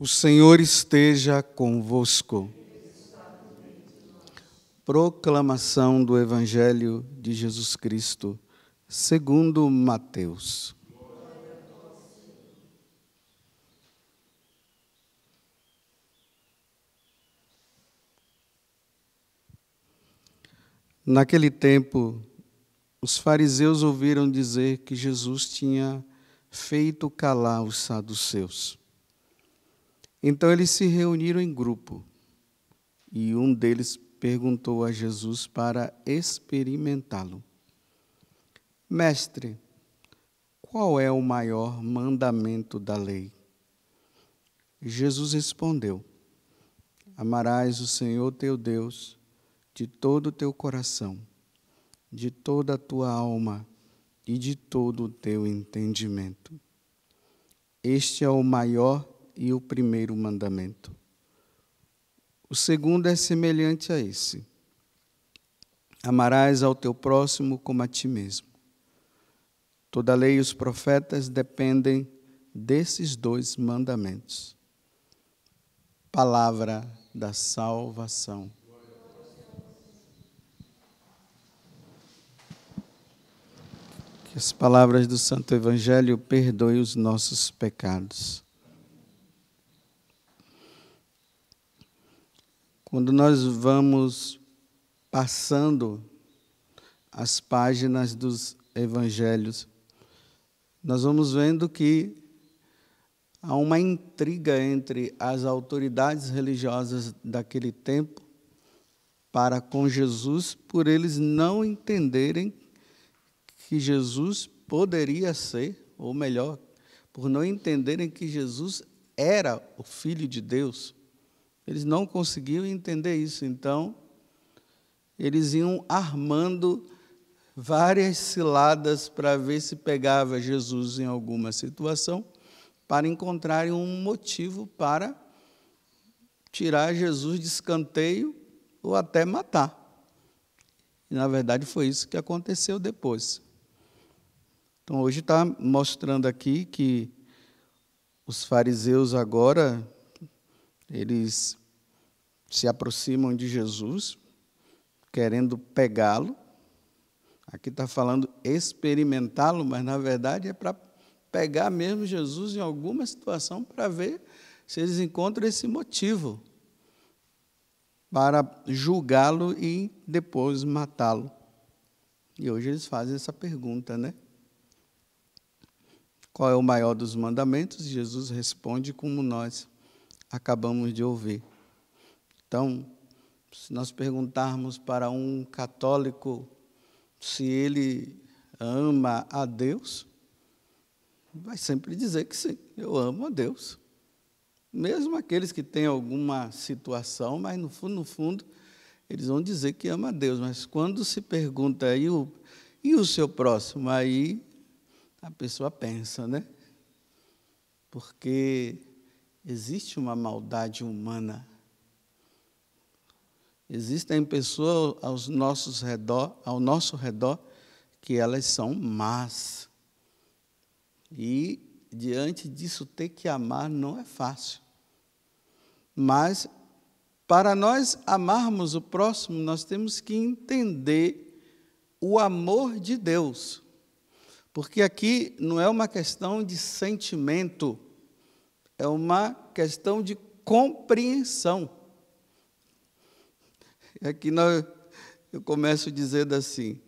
O Senhor esteja convosco. Proclamação do Evangelho de Jesus Cristo, segundo Mateus. Naquele tempo, os fariseus ouviram dizer que Jesus tinha feito calar os saduceus. Então eles se reuniram em grupo e um deles perguntou a Jesus para experimentá-lo: Mestre, qual é o maior mandamento da lei? Jesus respondeu: Amarás o Senhor teu Deus de todo o teu coração, de toda a tua alma e de todo o teu entendimento. Este é o maior mandamento e o primeiro mandamento. O segundo é semelhante a esse: Amarás ao teu próximo como a ti mesmo. Toda a lei e os profetas dependem desses dois mandamentos. Palavra da salvação. Que as palavras do Santo Evangelho perdoem os nossos pecados. Quando nós vamos passando as páginas dos evangelhos, nós vamos vendo que há uma intriga entre as autoridades religiosas daquele tempo para com Jesus, por eles não entenderem que Jesus poderia ser, ou melhor, por não entenderem que Jesus era o Filho de Deus. Eles não conseguiam entender isso, então eles iam armando várias ciladas para ver se pegava Jesus em alguma situação, para encontrarem um motivo para tirar Jesus de escanteio ou até matar. E, na verdade, foi isso que aconteceu depois. Então, hoje está mostrando aqui que os fariseus agora, eles se aproximam de Jesus, querendo pegá-lo. Aqui está falando experimentá-lo, mas na verdade é para pegar mesmo Jesus em alguma situação para ver se eles encontram esse motivo para julgá-lo e depois matá-lo. E hoje eles fazem essa pergunta, né? Qual é o maior dos mandamentos? Jesus responde como nós acabamos de ouvir. Então, se nós perguntarmos para um católico se ele ama a Deus, vai sempre dizer que sim, eu amo a Deus. Mesmo aqueles que têm alguma situação, mas no fundo, no fundo, eles vão dizer que ama a Deus. Mas quando se pergunta e o, e o seu próximo, aí a pessoa pensa, né? Porque existe uma maldade humana Existem pessoas aos nossos redor, ao nosso redor que elas são más. E diante disso ter que amar não é fácil. Mas para nós amarmos o próximo, nós temos que entender o amor de Deus. Porque aqui não é uma questão de sentimento, é uma questão de compreensão. Aqui é nós, eu começo dizendo assim: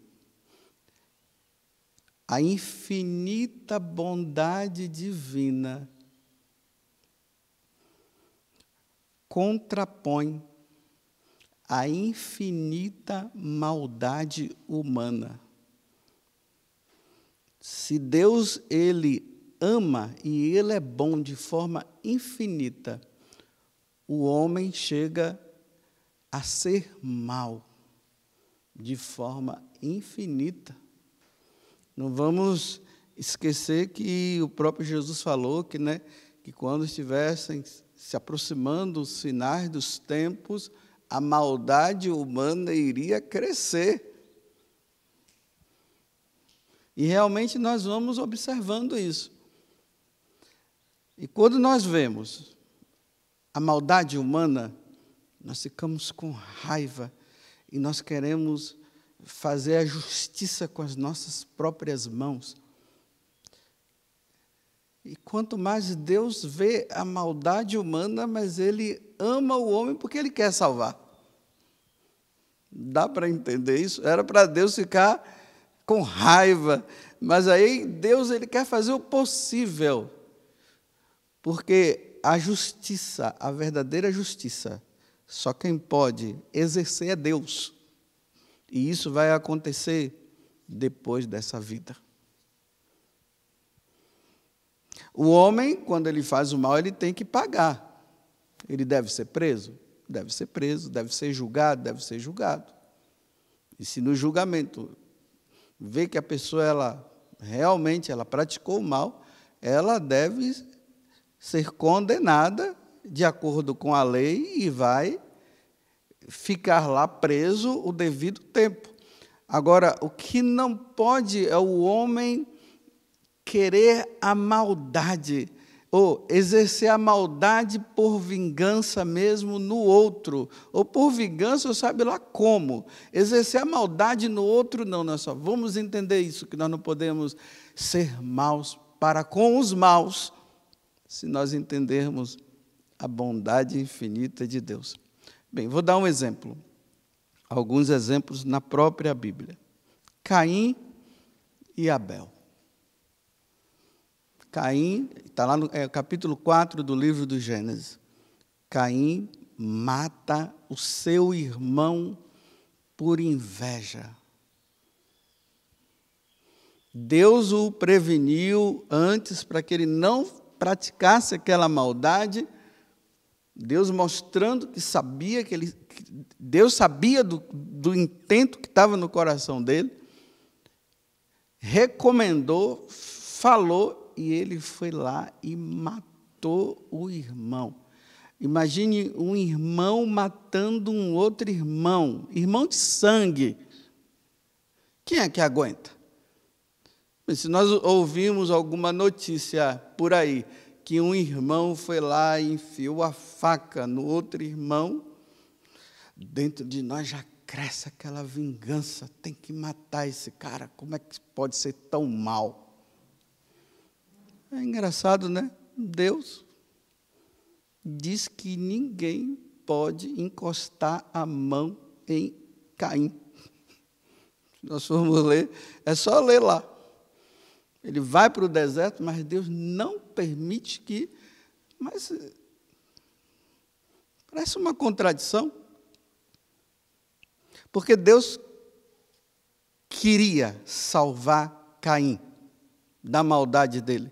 a infinita bondade divina contrapõe a infinita maldade humana. Se Deus ele ama e ele é bom de forma infinita, o homem chega a ser mal de forma infinita. Não vamos esquecer que o próprio Jesus falou que, né, que quando estivessem se aproximando os finais dos tempos, a maldade humana iria crescer. E realmente nós vamos observando isso. E quando nós vemos a maldade humana nós ficamos com raiva e nós queremos fazer a justiça com as nossas próprias mãos. E quanto mais Deus vê a maldade humana, mas Ele ama o homem porque Ele quer salvar. Dá para entender isso? Era para Deus ficar com raiva, mas aí Deus Ele quer fazer o possível, porque a justiça, a verdadeira justiça, só quem pode exercer é Deus. E isso vai acontecer depois dessa vida. O homem, quando ele faz o mal, ele tem que pagar. Ele deve ser preso? Deve ser preso, deve ser julgado, deve ser julgado. E se no julgamento vê que a pessoa ela realmente ela praticou o mal, ela deve ser condenada de acordo com a lei e vai ficar lá preso o devido tempo. Agora, o que não pode é o homem querer a maldade ou exercer a maldade por vingança mesmo no outro, ou por vingança, sabe lá como. Exercer a maldade no outro, não, nós é só vamos entender isso, que nós não podemos ser maus para com os maus, se nós entendermos a bondade infinita de Deus. Bem, vou dar um exemplo, alguns exemplos na própria Bíblia. Caim e Abel. Caim, está lá no é, capítulo 4 do livro do Gênesis. Caim mata o seu irmão por inveja. Deus o preveniu antes para que ele não praticasse aquela maldade Deus mostrando que sabia que ele. Que Deus sabia do, do intento que estava no coração dele, recomendou, falou, e ele foi lá e matou o irmão. Imagine um irmão matando um outro irmão, irmão de sangue. Quem é que aguenta? Se nós ouvimos alguma notícia por aí que um irmão foi lá e enfiou a faca no outro irmão, dentro de nós já cresce aquela vingança, tem que matar esse cara, como é que pode ser tão mal? É engraçado, né? Deus diz que ninguém pode encostar a mão em Caim. Nós formos ler, é só ler lá. Ele vai para o deserto, mas Deus não permite que. Mas eh, parece uma contradição. Porque Deus queria salvar Caim da maldade dele.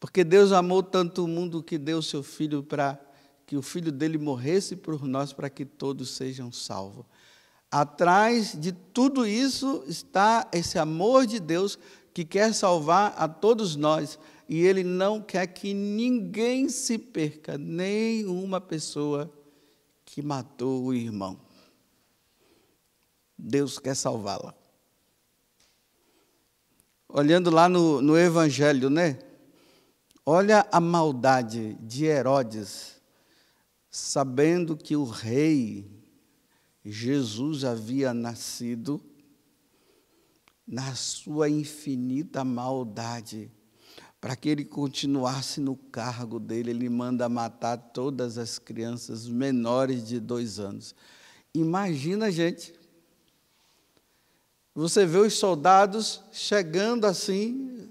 Porque Deus amou tanto o mundo que deu seu filho para que o filho dele morresse por nós para que todos sejam salvos. Atrás de tudo isso está esse amor de Deus que quer salvar a todos nós e Ele não quer que ninguém se perca, nem uma pessoa que matou o irmão. Deus quer salvá-la. Olhando lá no, no Evangelho, né? Olha a maldade de Herodes, sabendo que o rei Jesus havia nascido na sua infinita maldade, para que ele continuasse no cargo dele, ele manda matar todas as crianças menores de dois anos. Imagina, gente. Você vê os soldados chegando assim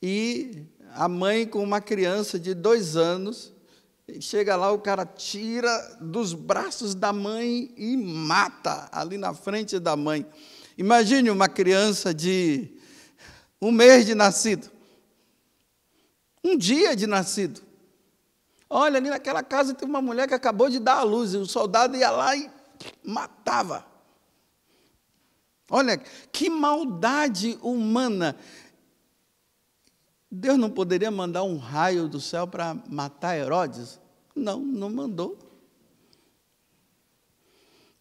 e a mãe com uma criança de dois anos. Chega lá, o cara tira dos braços da mãe e mata ali na frente da mãe. Imagine uma criança de um mês de nascido, um dia de nascido. Olha, ali naquela casa tem uma mulher que acabou de dar à luz, e o soldado ia lá e matava. Olha, que maldade humana. Deus não poderia mandar um raio do céu para matar Herodes? Não, não mandou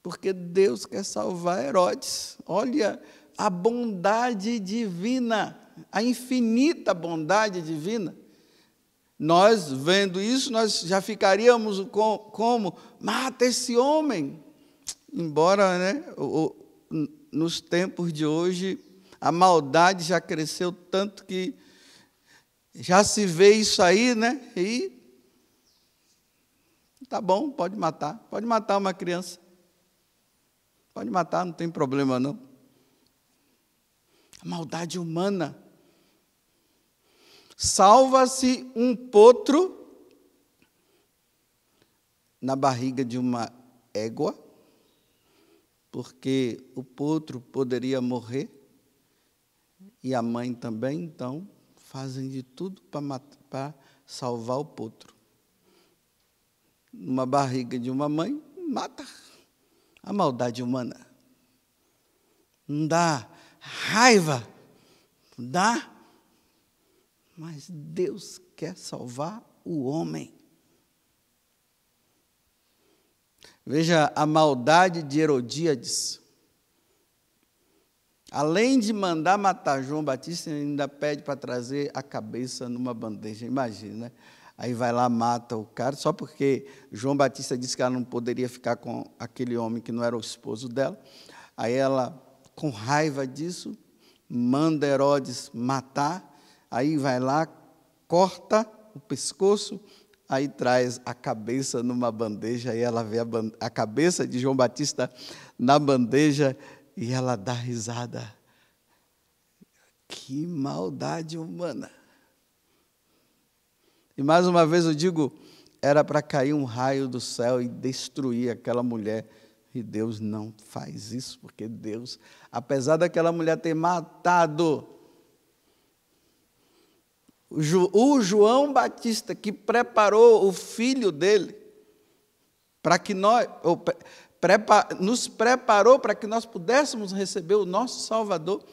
porque Deus quer salvar Herodes. Olha a bondade divina, a infinita bondade divina. Nós, vendo isso, nós já ficaríamos com, como? Mata esse homem. Embora né, o, o, nos tempos de hoje a maldade já cresceu tanto que já se vê isso aí, né? E tá bom, pode matar, pode matar uma criança. Pode matar, não tem problema não. A maldade humana. Salva-se um potro na barriga de uma égua, porque o potro poderia morrer e a mãe também, então fazem de tudo para salvar o potro. Numa barriga de uma mãe, mata a maldade humana. Não dá raiva, dá, mas Deus quer salvar o homem. Veja a maldade de Herodíades. Além de mandar matar João Batista, ele ainda pede para trazer a cabeça numa bandeja. Imagina, né? Aí vai lá, mata o cara, só porque João Batista disse que ela não poderia ficar com aquele homem que não era o esposo dela. Aí ela, com raiva disso, manda Herodes matar. Aí vai lá, corta o pescoço, aí traz a cabeça numa bandeja. Aí ela vê a, a cabeça de João Batista na bandeja e ela dá risada. Que maldade humana! E mais uma vez eu digo, era para cair um raio do céu e destruir aquela mulher. E Deus não faz isso, porque Deus, apesar daquela mulher ter matado o João Batista, que preparou o filho dele, para que nós, ou, prepa, nos preparou para que nós pudéssemos receber o nosso Salvador,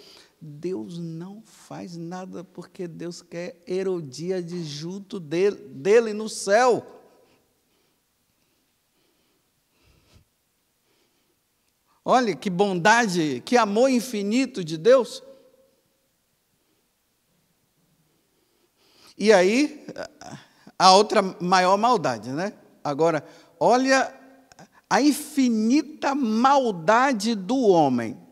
Deus não faz nada porque Deus quer Herodíades junto dele, dele no céu. Olha que bondade, que amor infinito de Deus. E aí, a outra maior maldade, né? Agora, olha a infinita maldade do homem.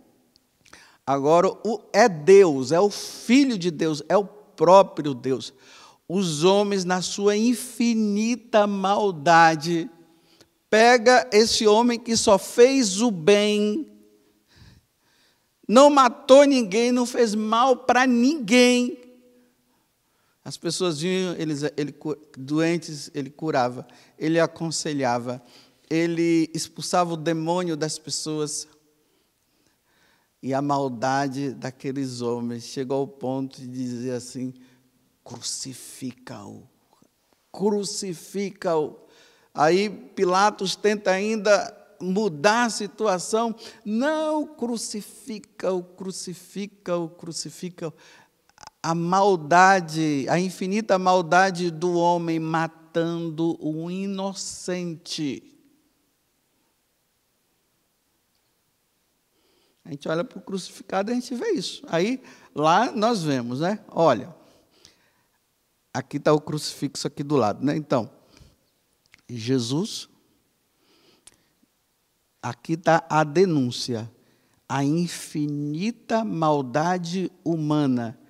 Agora, o, é Deus, é o Filho de Deus, é o próprio Deus. Os homens, na sua infinita maldade, pega esse homem que só fez o bem, não matou ninguém, não fez mal para ninguém. As pessoas vinham, eles ele, doentes, ele curava, ele aconselhava, ele expulsava o demônio das pessoas. E a maldade daqueles homens chegou ao ponto de dizer assim: crucifica-o, crucifica-o. Aí Pilatos tenta ainda mudar a situação. Não, crucifica-o, crucifica-o, crucifica-o. A maldade, a infinita maldade do homem matando o inocente. A gente olha para o crucificado e a gente vê isso. Aí lá nós vemos, né? Olha, aqui está o crucifixo aqui do lado, né? Então, Jesus, aqui está a denúncia, a infinita maldade humana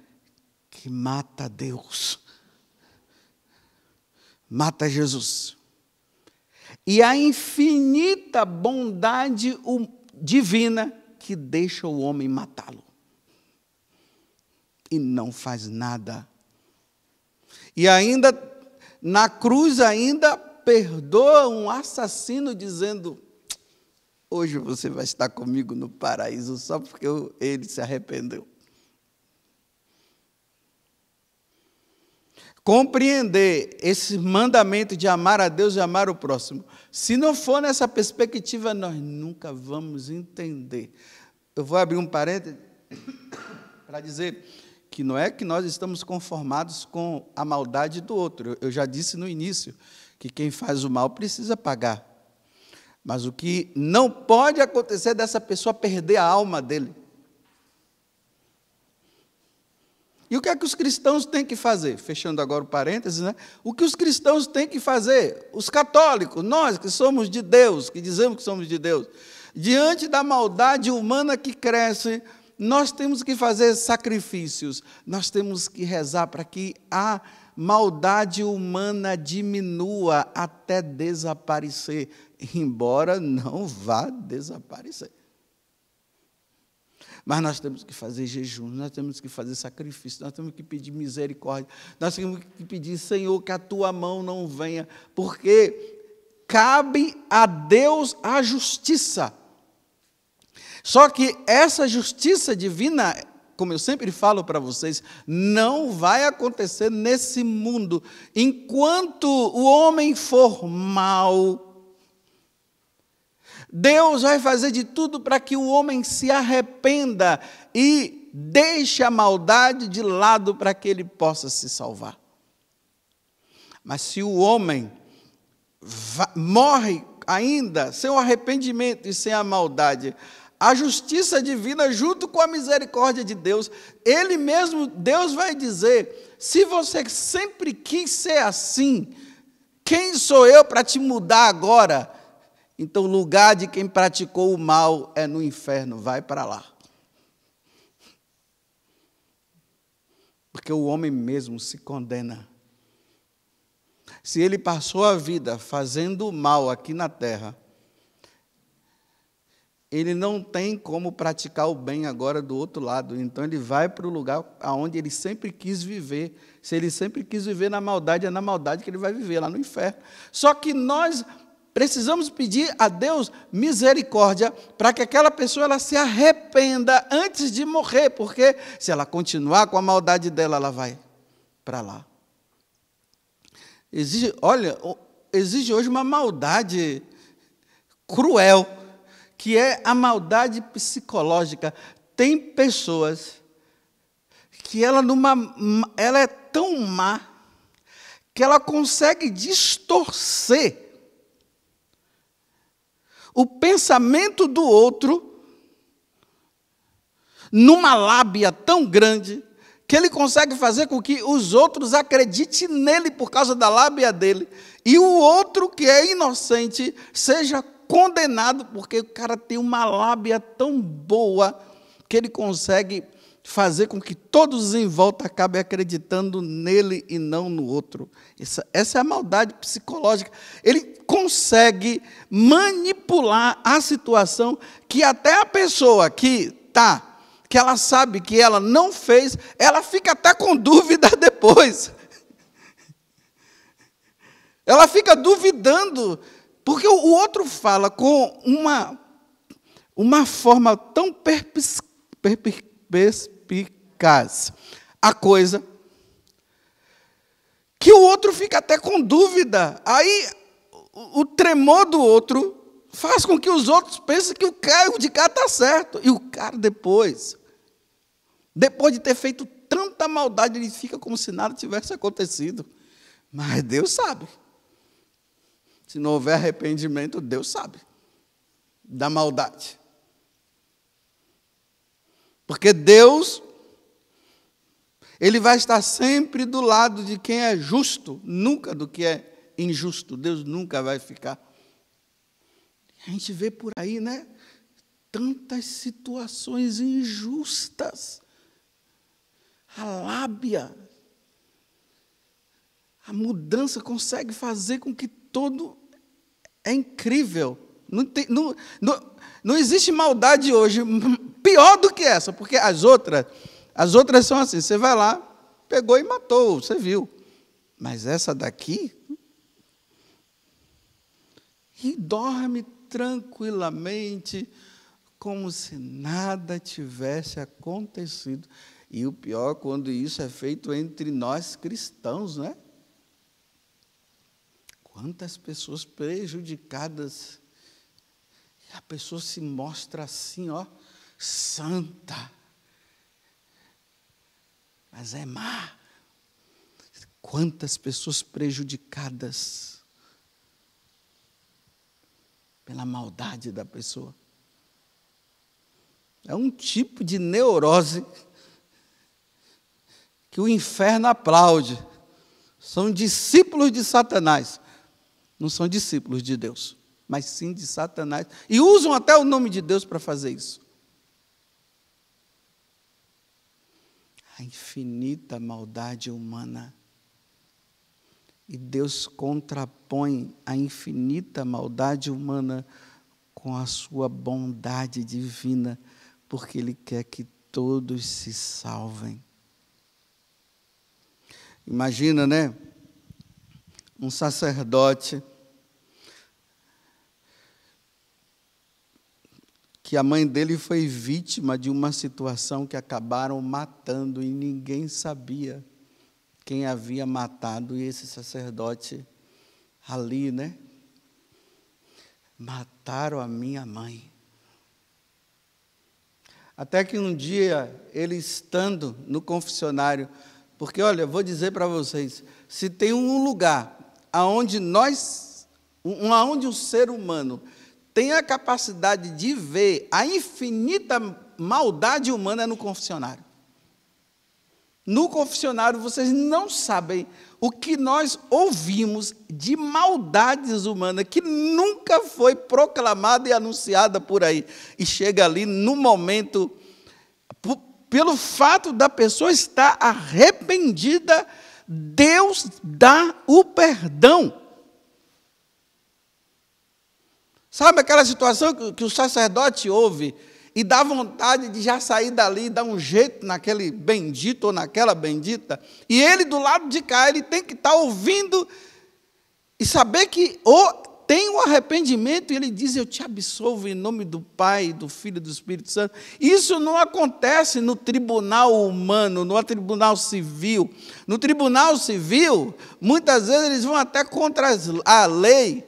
que mata Deus, mata Jesus. E a infinita bondade hum, divina que deixa o homem matá-lo e não faz nada. E ainda na cruz ainda perdoa um assassino dizendo: Hoje você vai estar comigo no paraíso só porque ele se arrependeu. compreender esse mandamento de amar a Deus e amar o próximo, se não for nessa perspectiva, nós nunca vamos entender. Eu vou abrir um parênteses para dizer que não é que nós estamos conformados com a maldade do outro. Eu já disse no início que quem faz o mal precisa pagar. Mas o que não pode acontecer é dessa pessoa perder a alma dele. E o que é que os cristãos têm que fazer? Fechando agora o parênteses, né? O que os cristãos têm que fazer? Os católicos, nós que somos de Deus, que dizemos que somos de Deus, diante da maldade humana que cresce, nós temos que fazer sacrifícios, nós temos que rezar para que a maldade humana diminua até desaparecer, embora não vá desaparecer. Mas nós temos que fazer jejum, nós temos que fazer sacrifício, nós temos que pedir misericórdia, nós temos que pedir, Senhor, que a tua mão não venha, porque cabe a Deus a justiça. Só que essa justiça divina, como eu sempre falo para vocês, não vai acontecer nesse mundo enquanto o homem for mal Deus vai fazer de tudo para que o homem se arrependa e deixe a maldade de lado para que ele possa se salvar. Mas se o homem morre ainda sem o arrependimento e sem a maldade, a justiça divina junto com a misericórdia de Deus, ele mesmo, Deus vai dizer: se você sempre quis ser assim, quem sou eu para te mudar agora? Então, o lugar de quem praticou o mal é no inferno, vai para lá. Porque o homem mesmo se condena. Se ele passou a vida fazendo mal aqui na terra, ele não tem como praticar o bem agora do outro lado. Então ele vai para o lugar aonde ele sempre quis viver. Se ele sempre quis viver na maldade, é na maldade que ele vai viver, lá no inferno. Só que nós Precisamos pedir a Deus misericórdia para que aquela pessoa ela se arrependa antes de morrer, porque se ela continuar com a maldade dela, ela vai para lá. Exige, olha, exige hoje uma maldade cruel, que é a maldade psicológica. Tem pessoas que ela numa ela é tão má que ela consegue distorcer o pensamento do outro numa lábia tão grande que ele consegue fazer com que os outros acreditem nele por causa da lábia dele e o outro que é inocente seja condenado porque o cara tem uma lábia tão boa que ele consegue fazer com que todos em volta acabem acreditando nele e não no outro. Essa, essa é a maldade psicológica. Ele consegue manipular a situação que até a pessoa que está, que ela sabe que ela não fez, ela fica até com dúvida depois. Ela fica duvidando, porque o outro fala com uma, uma forma tão perpicaz, eficaz a coisa que o outro fica até com dúvida. Aí o, o tremor do outro faz com que os outros pensem que o cara de cá está certo. E o cara depois, depois de ter feito tanta maldade, ele fica como se nada tivesse acontecido. Mas Deus sabe. Se não houver arrependimento, Deus sabe da maldade. Porque Deus ele vai estar sempre do lado de quem é justo, nunca do que é injusto. Deus nunca vai ficar. A gente vê por aí, né? Tantas situações injustas. A lábia, a mudança consegue fazer com que todo é incrível. Não, tem, não, não, não existe maldade hoje pior do que essa, porque as outras as outras são assim: você vai lá, pegou e matou, você viu. Mas essa daqui. E dorme tranquilamente, como se nada tivesse acontecido. E o pior quando isso é feito entre nós cristãos, né? Quantas pessoas prejudicadas. E a pessoa se mostra assim, ó, santa mas é má. Quantas pessoas prejudicadas pela maldade da pessoa. É um tipo de neurose que o inferno aplaude. São discípulos de Satanás. Não são discípulos de Deus, mas sim de Satanás. E usam até o nome de Deus para fazer isso. a infinita maldade humana. E Deus contrapõe a infinita maldade humana com a sua bondade divina, porque Ele quer que todos se salvem. Imagina, né? Um sacerdote que a mãe dele foi vítima de uma situação que acabaram matando e ninguém sabia quem havia matado e esse sacerdote ali, né? Mataram a minha mãe. Até que um dia, ele estando no confessionário, porque olha, eu vou dizer para vocês, se tem um lugar aonde nós, aonde o ser humano tem a capacidade de ver a infinita maldade humana no confessionário. No confessionário, vocês não sabem o que nós ouvimos de maldades humanas que nunca foi proclamada e anunciada por aí. E chega ali no momento, pelo fato da pessoa estar arrependida, Deus dá o perdão. Sabe aquela situação que, que o sacerdote ouve e dá vontade de já sair dali, dar um jeito naquele bendito ou naquela bendita, e ele do lado de cá, ele tem que estar tá ouvindo e saber que ou tem o um arrependimento, e ele diz: Eu te absolvo em nome do Pai, do Filho e do Espírito Santo. Isso não acontece no tribunal humano, no tribunal civil. No tribunal civil, muitas vezes eles vão até contra a lei,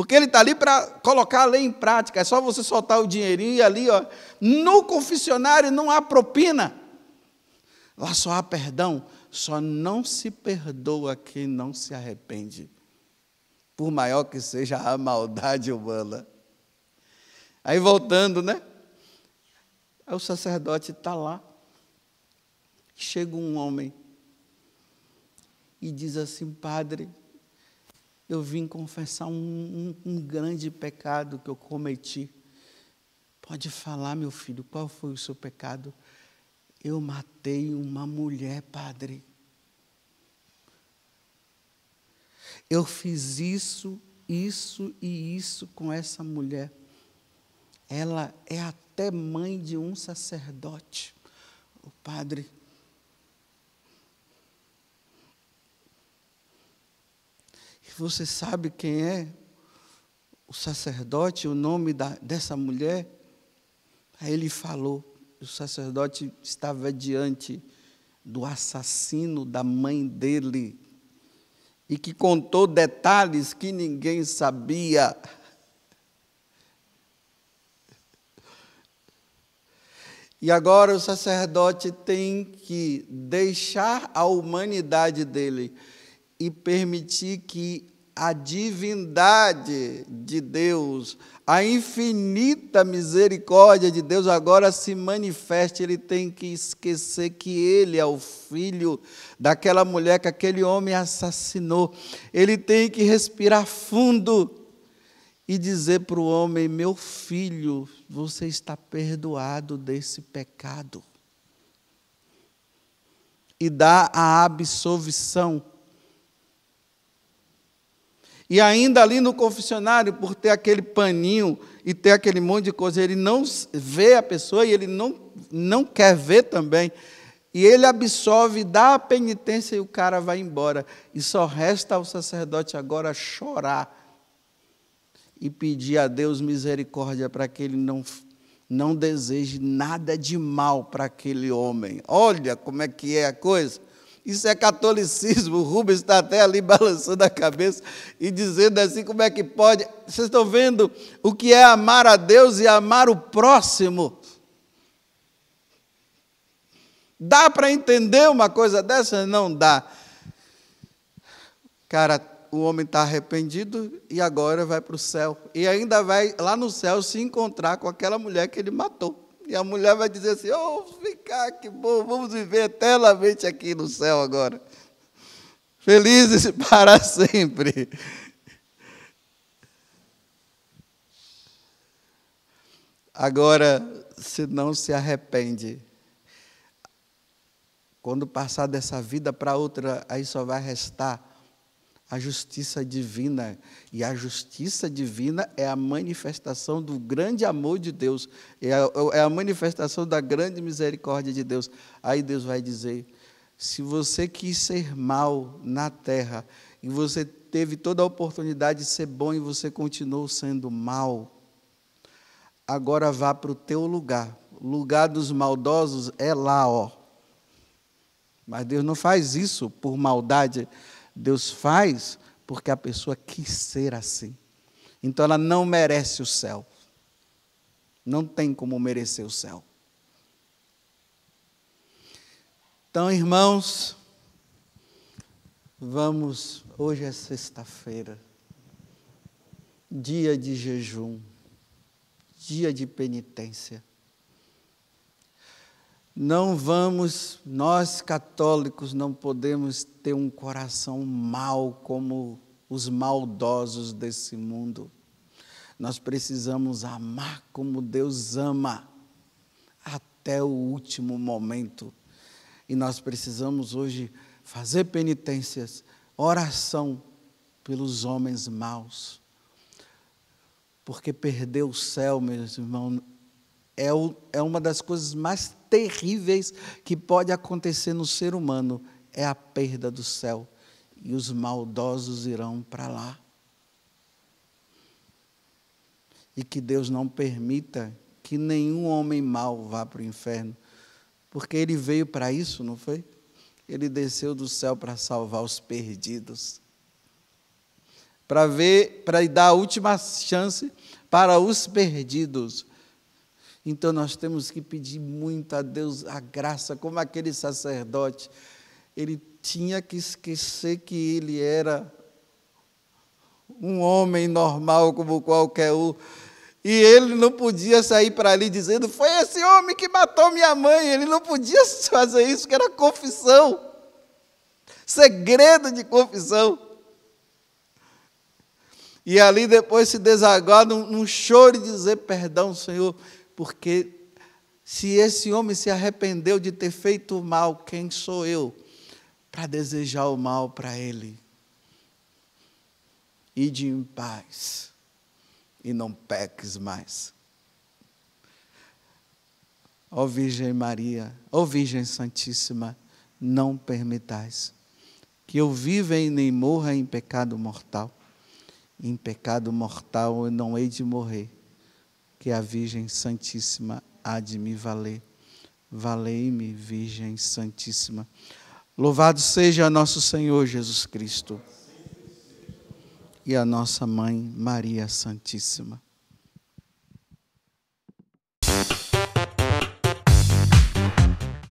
porque ele está ali para colocar a lei em prática. É só você soltar o dinheirinho ali, ó. No confessionário não há propina. Lá só há perdão. Só não se perdoa quem não se arrepende. Por maior que seja a maldade humana. Aí voltando, né? Aí o sacerdote está lá. Chega um homem e diz assim: Padre, eu vim confessar um, um, um grande pecado que eu cometi. Pode falar, meu filho, qual foi o seu pecado? Eu matei uma mulher, padre. Eu fiz isso, isso e isso com essa mulher. Ela é até mãe de um sacerdote. O padre Você sabe quem é o sacerdote, o nome da, dessa mulher? Aí ele falou: o sacerdote estava diante do assassino da mãe dele e que contou detalhes que ninguém sabia. E agora o sacerdote tem que deixar a humanidade dele e permitir que a divindade de Deus, a infinita misericórdia de Deus agora se manifesta. Ele tem que esquecer que ele é o filho daquela mulher que aquele homem assassinou. Ele tem que respirar fundo e dizer para o homem: Meu filho, você está perdoado desse pecado. E dá a absolvição e ainda ali no confessionário, por ter aquele paninho e ter aquele monte de coisa, ele não vê a pessoa e ele não, não quer ver também. E ele absolve, dá a penitência e o cara vai embora. E só resta ao sacerdote agora chorar e pedir a Deus misericórdia para que ele não, não deseje nada de mal para aquele homem. Olha como é que é a coisa. Isso é catolicismo. O Rubens está até ali balançando a cabeça e dizendo assim: como é que pode? Vocês estão vendo o que é amar a Deus e amar o próximo? Dá para entender uma coisa dessa? Não dá. Cara, o homem está arrependido e agora vai para o céu. E ainda vai lá no céu se encontrar com aquela mulher que ele matou. E a mulher vai dizer assim: Oh, ficar que bom, vamos viver eternamente aqui no céu agora. Felizes para sempre. Agora, se não se arrepende, quando passar dessa vida para outra, aí só vai restar a justiça divina. E a justiça divina é a manifestação do grande amor de Deus, é a, é a, manifestação da grande misericórdia de Deus. Aí Deus vai dizer: se você quis ser mal na terra e você teve toda a oportunidade de ser bom e você continuou sendo mal, agora vá para o teu lugar. O lugar dos maldosos é lá, ó. Mas Deus não faz isso por maldade. Deus faz porque a pessoa quis ser assim. Então ela não merece o céu. Não tem como merecer o céu. Então, irmãos, vamos. Hoje é sexta-feira, dia de jejum, dia de penitência. Não vamos, nós católicos não podemos ter um coração mau como os maldosos desse mundo. Nós precisamos amar como Deus ama, até o último momento. E nós precisamos hoje fazer penitências, oração pelos homens maus. Porque perder o céu, meus irmãos, é, o, é uma das coisas mais terríveis que pode acontecer no ser humano é a perda do céu. E os maldosos irão para lá. E que Deus não permita que nenhum homem mau vá para o inferno, porque ele veio para isso, não foi? Ele desceu do céu para salvar os perdidos, para ver, para dar a última chance para os perdidos. Então nós temos que pedir muito a Deus a graça, como aquele sacerdote. Ele tinha que esquecer que ele era um homem normal como qualquer um. E ele não podia sair para ali dizendo: Foi esse homem que matou minha mãe. Ele não podia fazer isso, que era confissão. Segredo de confissão. E ali depois se desaguar num, num choro e dizer: Perdão, Senhor, porque se esse homem se arrependeu de ter feito o mal, quem sou eu para desejar o mal para ele? Ide em paz e não peques mais. Ó Virgem Maria, ó Virgem Santíssima, não permitais que eu viva e nem morra em pecado mortal. Em pecado mortal eu não hei de morrer que a Virgem Santíssima há de me valer. Valei-me, Virgem Santíssima. Louvado seja nosso Senhor Jesus Cristo e a nossa mãe Maria Santíssima.